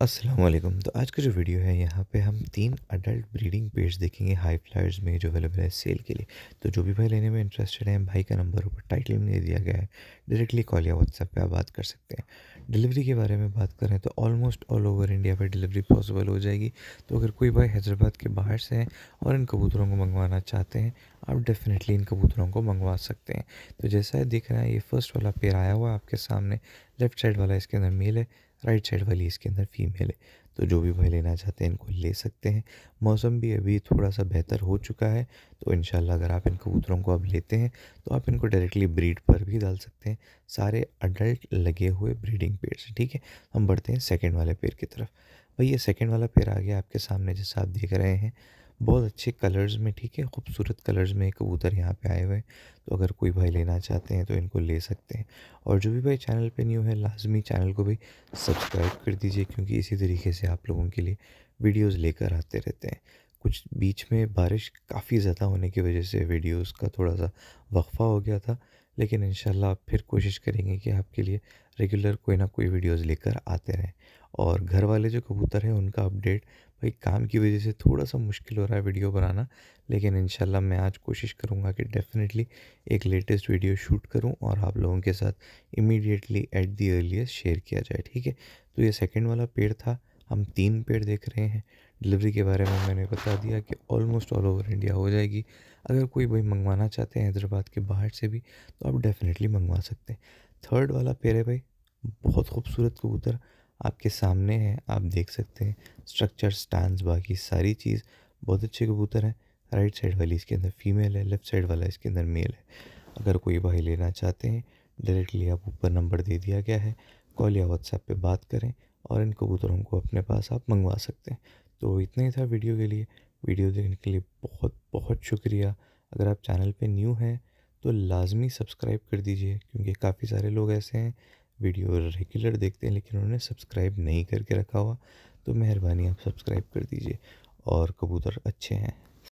असलम तो आज का जो वीडियो है यहाँ पे हम तीन अडल्ट ब्रीडिंग पेड्स देखेंगे हाई फ्लायर्स में जो अवेलेबल है सेल के लिए तो जो भी भाई लेने में इंटरेस्टेड हैं भाई का नंबर ऊपर टाइटल में दे दिया गया है डायरेक्टली कॉल या व्हाट्सएप पे आप बात कर सकते हैं डिलीवरी के बारे में बात करें तो ऑलमोस्ट ऑल ओवर इंडिया पर डिलीवरी पॉसिबल हो जाएगी तो अगर कोई भाई हैदराबाद के बाहर से हैं और इन कबूतरों को मंगवाना चाहते हैं आप डेफ़िनेटली इन कबूतरों को मंगवा सकते हैं तो जैसा देख रहे हैं ये फ़र्स्ट वाला पेड़ आया हुआ है आपके सामने लेफ़्ट साइड वाला इसके अंदर मेल है राइट साइड वाली इसके अंदर फीमेल है तो जो भी भाई लेना चाहते हैं इनको ले सकते हैं मौसम भी अभी थोड़ा सा बेहतर हो चुका है तो इन अगर आप इन कबूतरों को अब लेते हैं तो आप इनको डायरेक्टली ब्रीड पर भी डाल सकते हैं सारे अडल्ट लगे हुए ब्रीडिंग पेड़ से ठीक है हम बढ़ते हैं सेकेंड वाले पेड़ की तरफ भाई ये सेकेंड वाला पेड़ आ गया आपके सामने जैसा आप देख रहे हैं बहुत अच्छे कलर्स में ठीक है खूबसूरत कलर्स में कबूतर यहाँ पे आए हुए हैं तो अगर कोई भाई लेना चाहते हैं तो इनको ले सकते हैं और जो भी भाई चैनल पे न्यू है लाजमी चैनल को भी सब्सक्राइब कर दीजिए क्योंकि इसी तरीके से आप लोगों के लिए वीडियोज़ लेकर आते रहते हैं कुछ बीच में बारिश काफ़ी ज़्यादा होने की वजह से वीडियोज़ का थोड़ा सा वक्फ़ा हो गया था लेकिन इन फिर कोशिश करेंगे कि आपके लिए रेगुलर कोई ना कोई वीडियोज़ लेकर आते रहें और घर वाले जो कबूतर हैं उनका अपडेट भाई काम की वजह से थोड़ा सा मुश्किल हो रहा है वीडियो बनाना लेकिन इन मैं आज कोशिश करूँगा कि डेफ़िनेटली एक लेटेस्ट वीडियो शूट करूँ और आप लोगों के साथ immediately at the earliest share किया जाए ठीक है तो ये सेकेंड वाला पेड़ था हम तीन पेड़ देख रहे हैं डिलीवरी के बारे में मैंने बता दिया कि ऑलमोस्ट ऑल ओवर इंडिया हो जाएगी अगर कोई भाई मंगवाना चाहते हैं हैदराबाद के बाहर से भी तो आप डेफ़िनेटली मंगवा सकते हैं थर्ड वाला पेड़ है भाई बहुत खूबसूरत कबूतर आपके सामने है आप देख सकते हैं स्ट्रक्चर स्टैंड बाकी सारी चीज़ बहुत अच्छे कबूतर हैं राइट साइड वाली इसके अंदर फीमेल है लेफ्ट साइड वाला इसके अंदर मेल है अगर कोई भाई लेना चाहते हैं डायरेक्टली आप ऊपर नंबर दे दिया गया है कॉल या व्हाट्सएप पे बात करें और इन कबूतरों को अपने पास आप मंगवा सकते हैं तो इतना ही था वीडियो के लिए वीडियो देखने के लिए बहुत बहुत शुक्रिया अगर आप चैनल पे न्यू हैं तो लाजमी सब्सक्राइब कर दीजिए क्योंकि काफ़ी सारे लोग ऐसे हैं वीडियो रेगुलर देखते हैं लेकिन उन्होंने सब्सक्राइब नहीं करके रखा हुआ तो मेहरबानी आप सब्सक्राइब कर दीजिए और कबूतर अच्छे हैं